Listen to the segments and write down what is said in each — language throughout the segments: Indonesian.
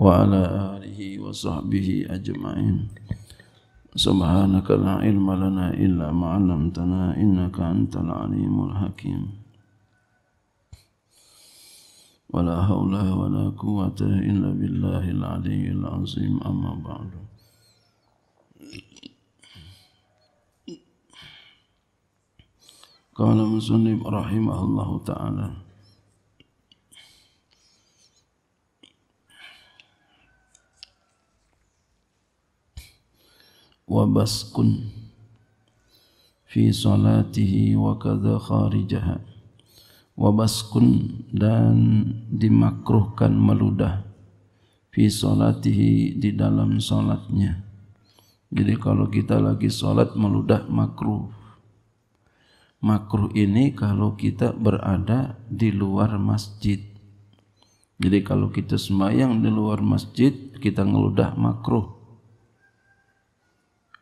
وعلى آله وصحبه أجمعين سبحانك لا علم لنا إلا ما علمتنا إنك أنت العليم الحكيم ولا حول ولا قوة إلا بالله العلي العظيم أما بعد قال مسلم رحمه الله تعالى وبسق في صلاته وكذا خارجها wabaskun dan dimakruhkan meludah fi solatihi di dalam solatnya jadi kalau kita lagi solat meludah makruh makruh ini kalau kita berada di luar masjid jadi kalau kita sembahyang di luar masjid kita ngeludah makruh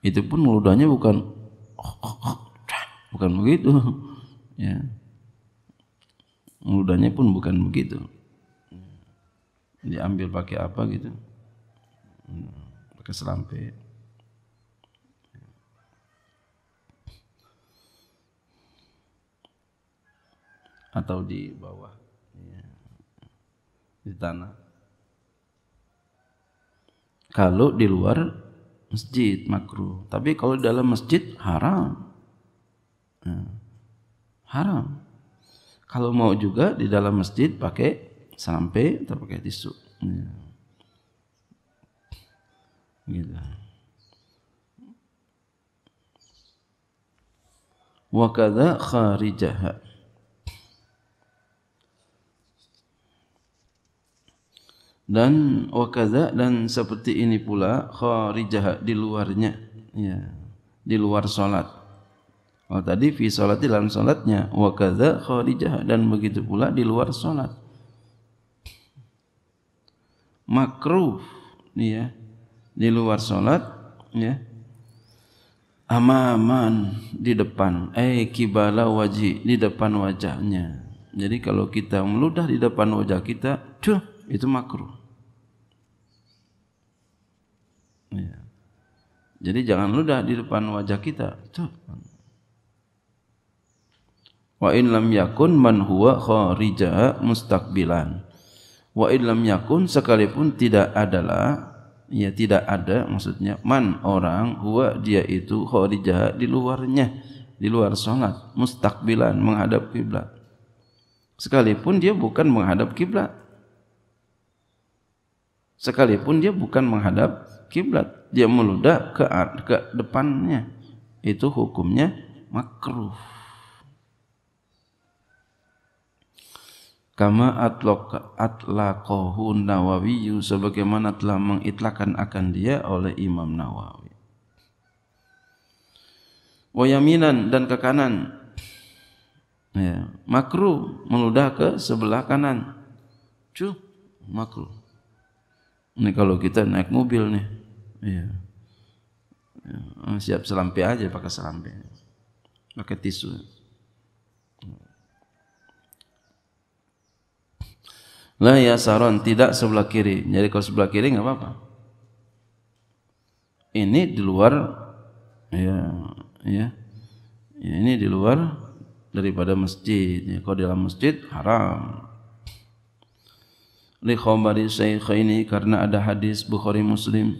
itu pun ludahnya bukan bukan begitu. Ya. Ludahnya pun bukan begitu. Diambil pakai apa gitu? Pakai selampe. Atau di bawah ya. di tanah. Kalau di luar masjid makruh. Tapi kalau dalam masjid haram. Ya. haram. Kalau mau juga di dalam masjid pakai sampai atau pakai tisu. Ya. Gitu. Wakada kharijaha. dan wakaza dan seperti ini pula kharijah di luarnya ya di luar salat Oh tadi fi salat dalam salatnya wa kadza kharijah dan begitu pula di luar salat makruh ni ya di luar salat ya amaman di depan eh kibala waji di depan wajahnya jadi kalau kita meludah di depan wajah kita tuh itu makruh Ya. Jadi jangan ludah di depan wajah kita. Itu. Wa in lam yakun man huwa kharija mustaqbilan. Wa in lam yakun sekalipun tidak adalah ya tidak ada maksudnya man orang huwa dia itu kharija di luarnya di luar salat mustaqbilan menghadap kiblat. Sekalipun dia bukan menghadap kiblat. Sekalipun dia bukan menghadap kiblat, dia meludah ke, ke depannya. Itu hukumnya makruh. Kama atloka atlakohu nawawiyu sebagaimana telah mengitlakan akan dia oleh Imam Nawawi. Wayaminan dan ke kanan. Ya, makruh meludah ke sebelah kanan. Cuh, makruh. Ini kalau kita naik mobil nih, iya. Ya, ah, siap selampi aja pakai selampi, pakai tisu. Lah ya saron tidak sebelah kiri. Jadi kalau sebelah kiri nggak apa-apa. Ini di luar ya ya. ya ini di luar daripada masjid. Ya, kalau di dalam masjid haram. li khabari syaikhaini karena ada hadis Bukhari Muslim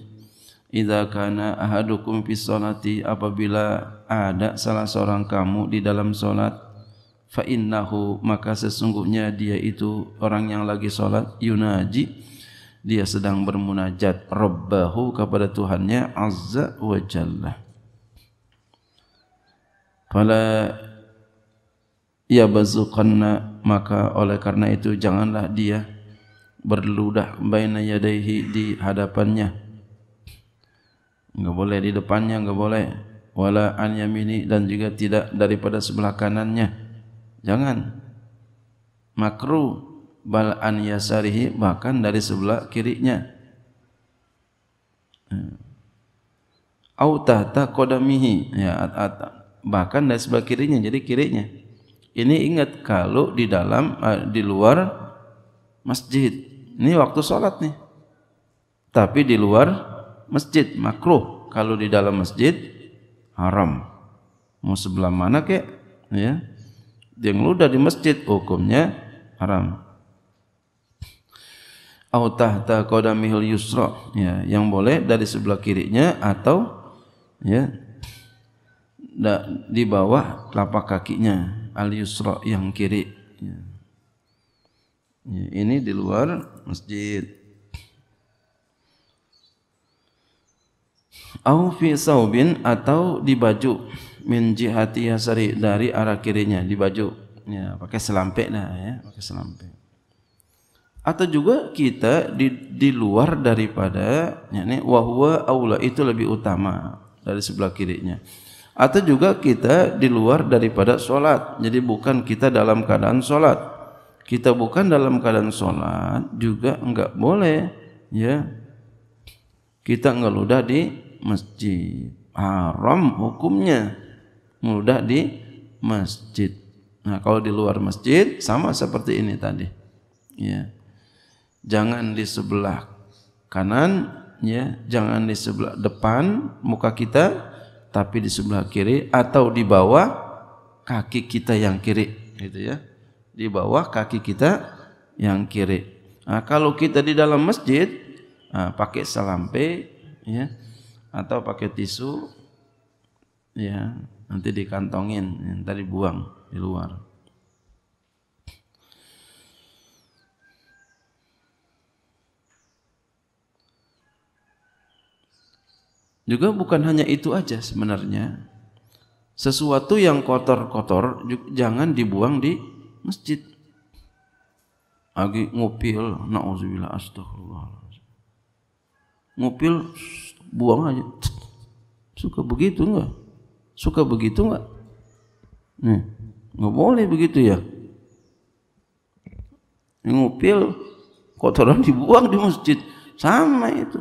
idza kana ahadukum fi salati apabila ada salah seorang kamu di dalam salat fa innahu maka sesungguhnya dia itu orang yang lagi salat yunaji dia sedang bermunajat rabbahu kepada Tuhannya azza wa jalla fala ya bazuqanna maka oleh karena itu janganlah dia berludah baina yadaihi di hadapannya enggak boleh di depannya enggak boleh wala an yamini dan juga tidak daripada sebelah kanannya jangan makruh bal an yasarihi bahkan dari sebelah kirinya au tahta qadamihi ya at, at, bahkan dari sebelah kirinya jadi kirinya ini ingat kalau di dalam eh, di luar masjid ini waktu sholat nih. Tapi di luar masjid makruh. Kalau di dalam masjid haram. Mau sebelah mana kek? Ya. Yang lu dari masjid hukumnya haram. Au tahta qadamihil yusra. Ya, yang boleh dari sebelah kirinya atau ya di bawah telapak kakinya al yusra yang kiri. Ya. Ini di luar masjid. au fi saubin atau di baju min jihati yasari dari arah kirinya di baju ya pakai selampek lah ya pakai selampek atau juga kita di, di luar daripada yakni wahwa aula itu lebih utama dari sebelah kirinya atau juga kita di luar daripada solat, jadi bukan kita dalam keadaan solat kita bukan dalam keadaan sholat juga enggak boleh ya kita ngeludah di masjid haram hukumnya meludah di masjid nah kalau di luar masjid sama seperti ini tadi ya jangan di sebelah kanan ya jangan di sebelah depan muka kita tapi di sebelah kiri atau di bawah kaki kita yang kiri gitu ya di bawah kaki kita yang kiri. Nah, kalau kita di dalam masjid nah, pakai selampe ya atau pakai tisu ya nanti dikantongin yang tadi buang di luar. Juga bukan hanya itu aja sebenarnya. Sesuatu yang kotor-kotor jangan dibuang di masjid lagi ngupil na'udzubillah astagfirullah ngupil buang aja suka begitu enggak suka begitu enggak nih enggak boleh begitu ya ngupil kotoran dibuang di masjid sama itu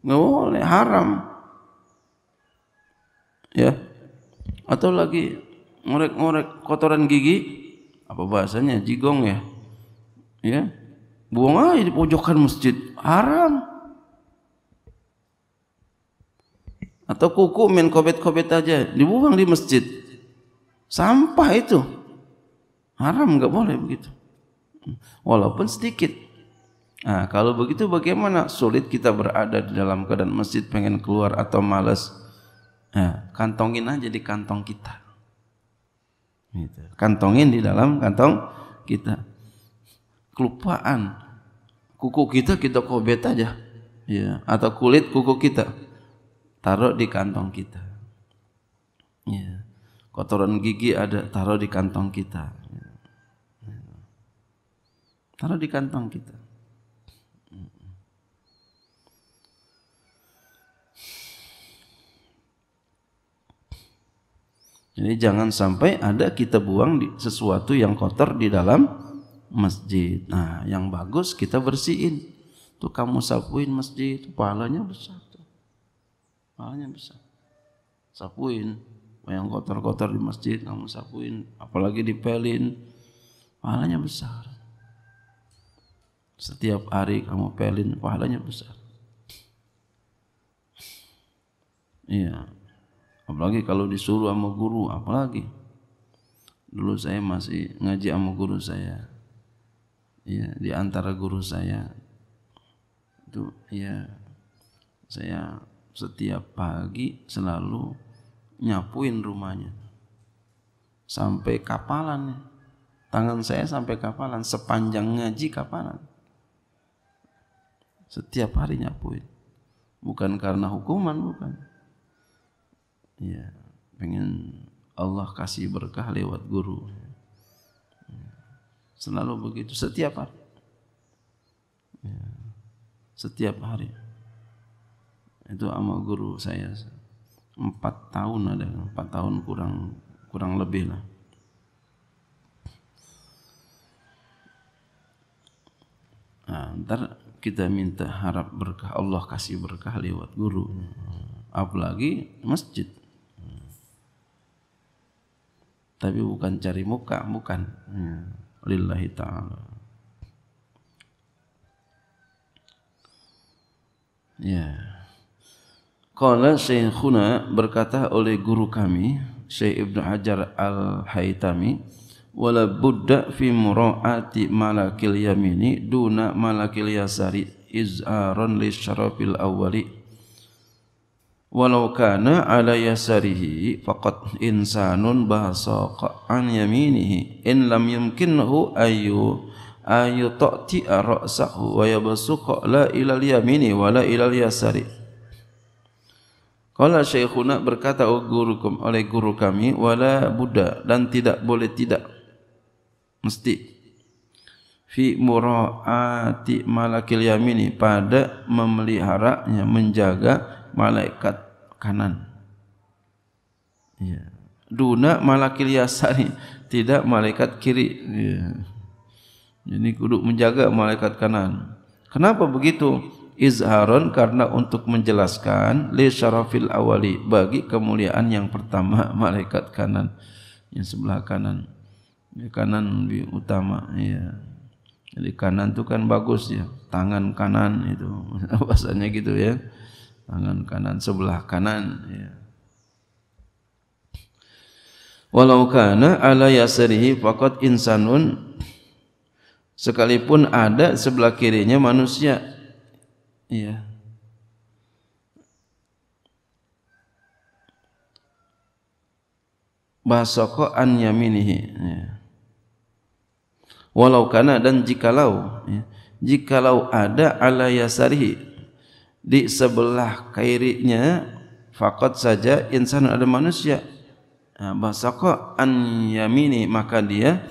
enggak boleh haram ya atau lagi ngorek-ngorek kotoran gigi apa bahasanya jigong ya ya buang aja di pojokan masjid haram atau kuku main kobet-kobet aja dibuang di masjid sampah itu haram nggak boleh begitu walaupun sedikit nah kalau begitu bagaimana sulit kita berada di dalam keadaan masjid pengen keluar atau malas nah, kantongin aja di kantong kita Gitu. Kantongin di dalam kantong kita. Kelupaan. Kuku kita kita kobet aja. Ya. Atau kulit kuku kita. Taruh di kantong kita. Ya. Kotoran gigi ada taruh di kantong kita. Ya. Taruh di kantong kita. Jadi jangan sampai ada kita buang di, sesuatu yang kotor di dalam masjid. Nah, yang bagus kita bersihin. Tuh kamu sapuin masjid, itu pahalanya besar Pahalanya besar. Sapuin yang kotor-kotor di masjid kamu sapuin, apalagi dipelin. Pahalanya besar. Setiap hari kamu pelin, pahalanya besar. Iya. Yeah. Apalagi kalau disuruh sama guru, apalagi. Dulu saya masih ngaji sama guru saya. Ya, di antara guru saya itu ya saya setiap pagi selalu nyapuin rumahnya. Sampai kapalan. Ya. Tangan saya sampai kapalan, sepanjang ngaji kapalan. Setiap hari nyapuin. Bukan karena hukuman, bukan ya pengen Allah kasih berkah lewat guru iya. selalu begitu setiap hari ya. setiap hari itu sama guru saya empat tahun ada empat tahun kurang kurang lebih lah nah, ntar kita minta harap berkah Allah kasih berkah lewat guru hmm. apalagi masjid tapi bukan cari muka bukan ya. lillahi ta'ala ya Qala Syekhuna berkata oleh guru kami Syekh Ibnu Hajar Al-Haitami wala budda fi muraati malakil yamini duna malakil yasari iz'aron li syarafil awwali walau kana ala yasarihi faqad insanun basaqa an yaminihi in lam yumkinhu ayu ayu ta'ti ra'sahu wa yabsuqa la ila al-yamini wa la ila al-yasari Qala syaikhuna berkata oh gurukum oleh guru kami wala buddha dan tidak boleh tidak mesti fi mura'ati malakil yamini pada memelihara, menjaga malaikat kanan. Ya. Duna malakil yasari, tidak malaikat kiri. Ya. Ini kudu menjaga malaikat kanan. Kenapa begitu? Izharon karena untuk menjelaskan le syarafil awali bagi kemuliaan yang pertama malaikat kanan yang sebelah kanan. Di kanan lebih utama, ya. Jadi kanan tu kan bagus ya, tangan kanan itu bahasanya gitu ya tangan kanan sebelah kanan ya. walau kana ala yasrihi faqat insanun sekalipun ada sebelah kirinya manusia ya basaqa an yaminihi ya. walau kana dan jikalau ya. jikalau ada ala yasrihi di sebelah kairinya fakot saja insan ada manusia nah, bahasa kok an yamini maka dia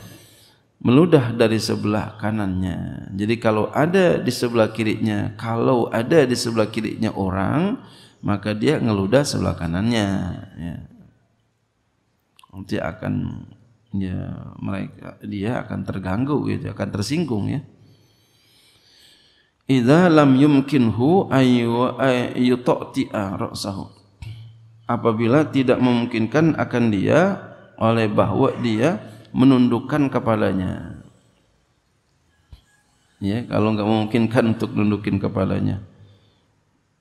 meludah dari sebelah kanannya jadi kalau ada di sebelah kirinya kalau ada di sebelah kirinya orang maka dia ngeludah sebelah kanannya ya. nanti akan ya mereka dia akan terganggu gitu akan tersinggung ya idza lam yumkinhu ay yutatia ra'sahu apabila tidak memungkinkan akan dia oleh bahwa dia menundukkan kepalanya ya kalau enggak memungkinkan untuk nundukin kepalanya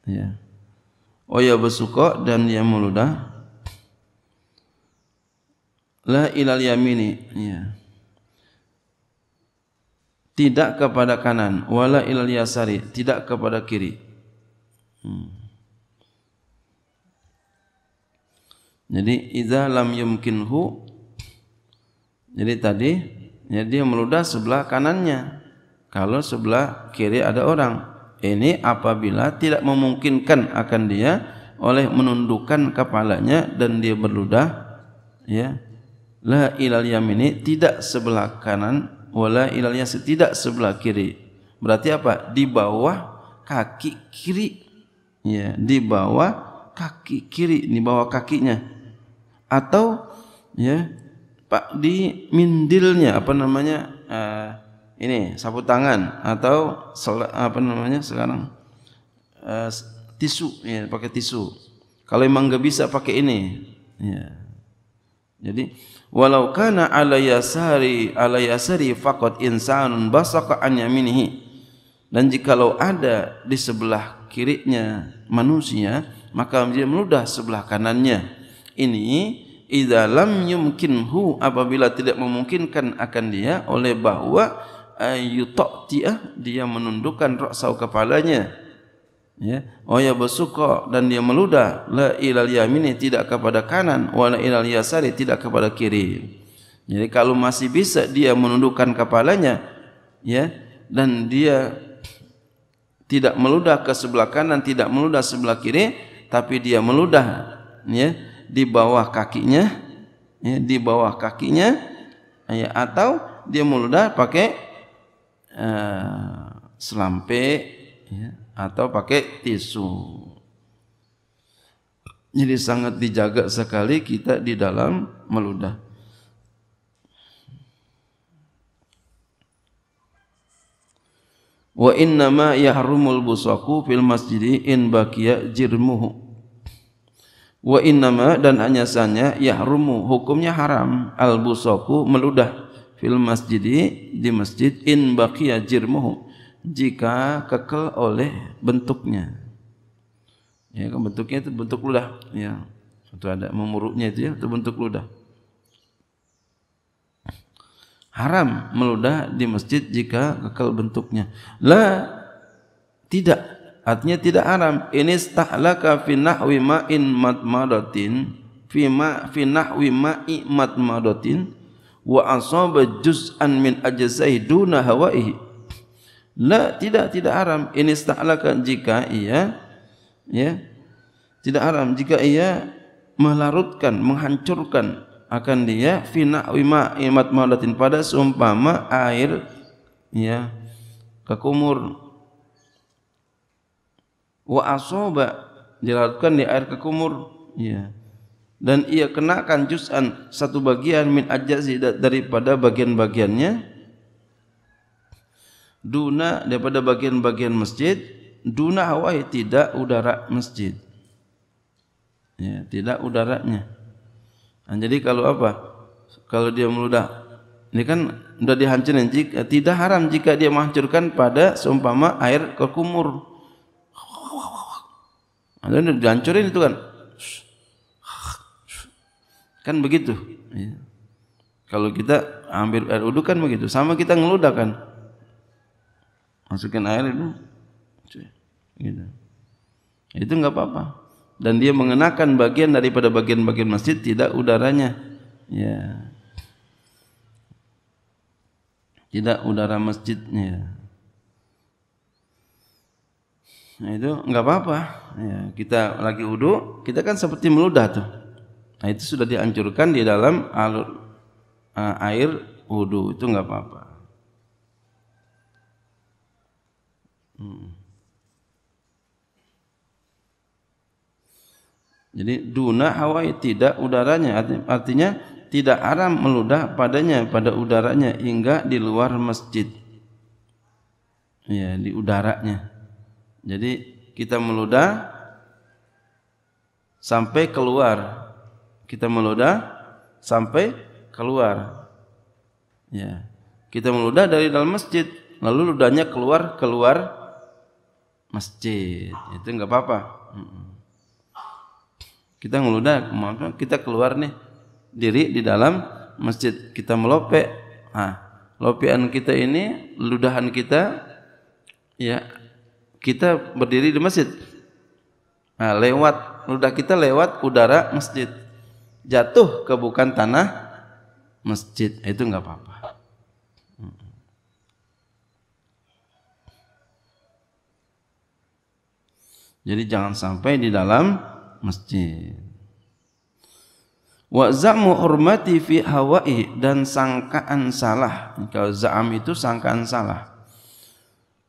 ya oh ya besuko dan dia muludah la ilal yamini ya. tidak kepada kanan wala ilal yasari tidak kepada kiri hmm. jadi idza lam yumkinhu jadi tadi ya dia meludah sebelah kanannya kalau sebelah kiri ada orang ini apabila tidak memungkinkan akan dia oleh menundukkan kepalanya dan dia berludah ya la ilal yamini tidak sebelah kanan wala ilal yasir tidak sebelah kiri berarti apa di bawah kaki kiri ya di bawah kaki kiri di bawah kakinya atau ya pak di mindilnya apa namanya uh, ini sapu tangan atau sel, apa namanya sekarang uh, tisu ya pakai tisu kalau emang nggak bisa pakai ini ya Jadi walau kana ala yasari ala yasari faqad insanun basaqa an yaminihi. Dan jikalau ada di sebelah kirinya manusia, maka dia meludah sebelah kanannya. Ini idza lam yumkinhu apabila tidak memungkinkan akan dia oleh bahwa ayyutatiah eh, dia menundukkan rasau kepalanya ya oh, ya basuko dan dia meludah la ilal yamini tidak kepada kanan wa la ilal yasari tidak kepada kiri jadi kalau masih bisa dia menundukkan kepalanya ya dan dia tidak meludah ke sebelah kanan tidak meludah sebelah kiri tapi dia meludah ya di bawah kakinya ya di bawah kakinya ya atau dia meludah pakai uh, selampe ya atau pakai tisu. Jadi sangat dijaga sekali kita di dalam meludah. Wa inna ma yahrumul busaku fil masjidi in baqiya jirmuhu. Wa inna ma dan hanya sanya yahrumu hukumnya haram al busaku meludah fil masjidi di masjid in baqiya jirmuhu jika kekal oleh bentuknya. Ya, kan bentuknya itu bentuk ludah, ya. Itu ada memuruknya itu ya, itu bentuk ludah. Haram meludah di masjid jika kekal bentuknya. La tidak artinya tidak haram. Ini stahlaka fi nahwi ma'in matmadatin fi ma fi nahwi ma'i matmadatin wa asaba juz'an min ajzai duna hawaihi La tidak tidak haram ini istahlakan jika ia ya tidak haram jika ia melarutkan menghancurkan akan dia fina wima imat maulatin pada seumpama air ya kekumur wa asoba dilarutkan di air kekumur ya dan ia kenakan juz'an satu bagian min ajazi daripada bagian-bagiannya duna daripada bagian-bagian masjid duna hawai tidak udara masjid ya tidak udaranya nah, jadi kalau apa kalau dia meludah ini kan sudah dihancurkan jika eh, tidak haram jika dia menghancurkan pada seumpama air kekumur ada nah, dihancurkan itu kan kan begitu ya. kalau kita ambil air uduk kan begitu sama kita ngeludah kan masukin air itu gitu. itu nggak apa-apa dan dia mengenakan bagian daripada bagian-bagian masjid tidak udaranya ya tidak udara masjidnya nah itu nggak apa-apa ya, kita lagi wudhu kita kan seperti meludah tuh nah itu sudah dianjurkan di dalam alur uh, air wudhu itu nggak apa-apa Jadi duna hawai tidak udaranya artinya tidak haram meludah padanya pada udaranya hingga di luar masjid. Ya, di udaranya. Jadi kita meludah sampai keluar. Kita meludah sampai keluar. Ya. Kita meludah dari dalam masjid, lalu ludahnya keluar keluar masjid ah. itu nggak apa-apa kita ngeludah, maka kita keluar nih diri di dalam masjid kita melopek ah lopean kita ini ludahan kita ya kita berdiri di masjid nah, lewat ludah kita lewat udara masjid jatuh ke bukan tanah masjid itu nggak apa-apa Jadi jangan sampai di dalam masjid. Wa za'mu hurmati fi hawai dan sangkaan salah. Kalau za'am itu sangkaan salah.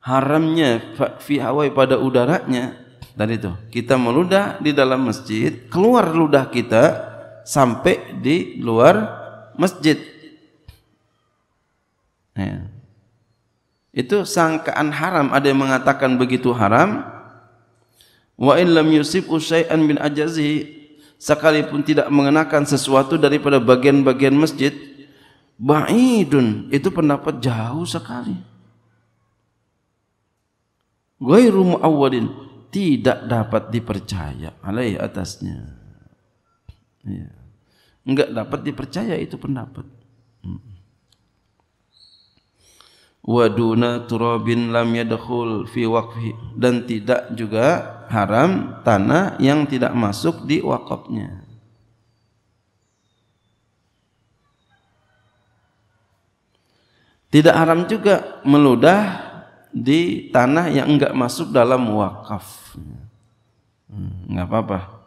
Haramnya fi hawai pada udaranya tadi itu. Kita meludah di dalam masjid, keluar ludah kita sampai di luar masjid. Ya. Itu sangkaan haram. Ada yang mengatakan begitu haram, wa in lam yusib usyai'an min ajazihi sekalipun tidak mengenakan sesuatu daripada bagian-bagian masjid ba'idun itu pendapat jauh sekali ghairu muawwadin tidak dapat dipercaya alaih atasnya ya. enggak dapat dipercaya itu pendapat hmm. Waduna turabin lam yadkhul fi waqfi dan tidak juga haram tanah yang tidak masuk di wakafnya tidak haram juga meludah di tanah yang enggak masuk dalam wakaf hmm, apa-apa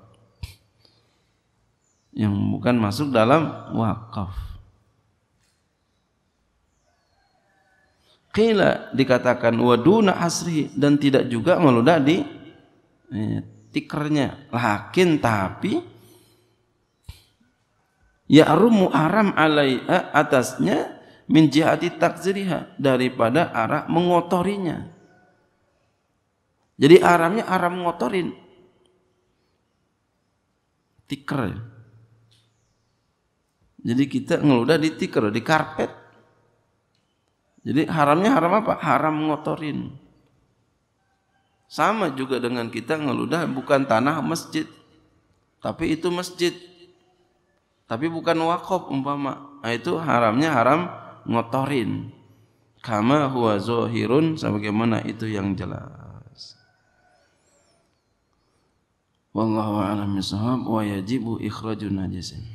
yang bukan masuk dalam wakaf Qila dikatakan waduna asri dan tidak juga meludah di eh, tikernya. Lakin tapi ya rumu aram alai atasnya min jihati takziriha daripada arah mengotorinya. Jadi aramnya aram mengotorin. Tiker. Jadi kita ngeludah di tiker, di karpet. Jadi haramnya haram apa? Haram ngotorin. Sama juga dengan kita ngeludah bukan tanah masjid. Tapi itu masjid. Tapi bukan wakaf umpama. Nah, itu haramnya haram ngotorin. Kama huwa zohirun sebagaimana itu yang jelas. Wallahu a'lam bishawab wa yajibu ikhrajun najisin.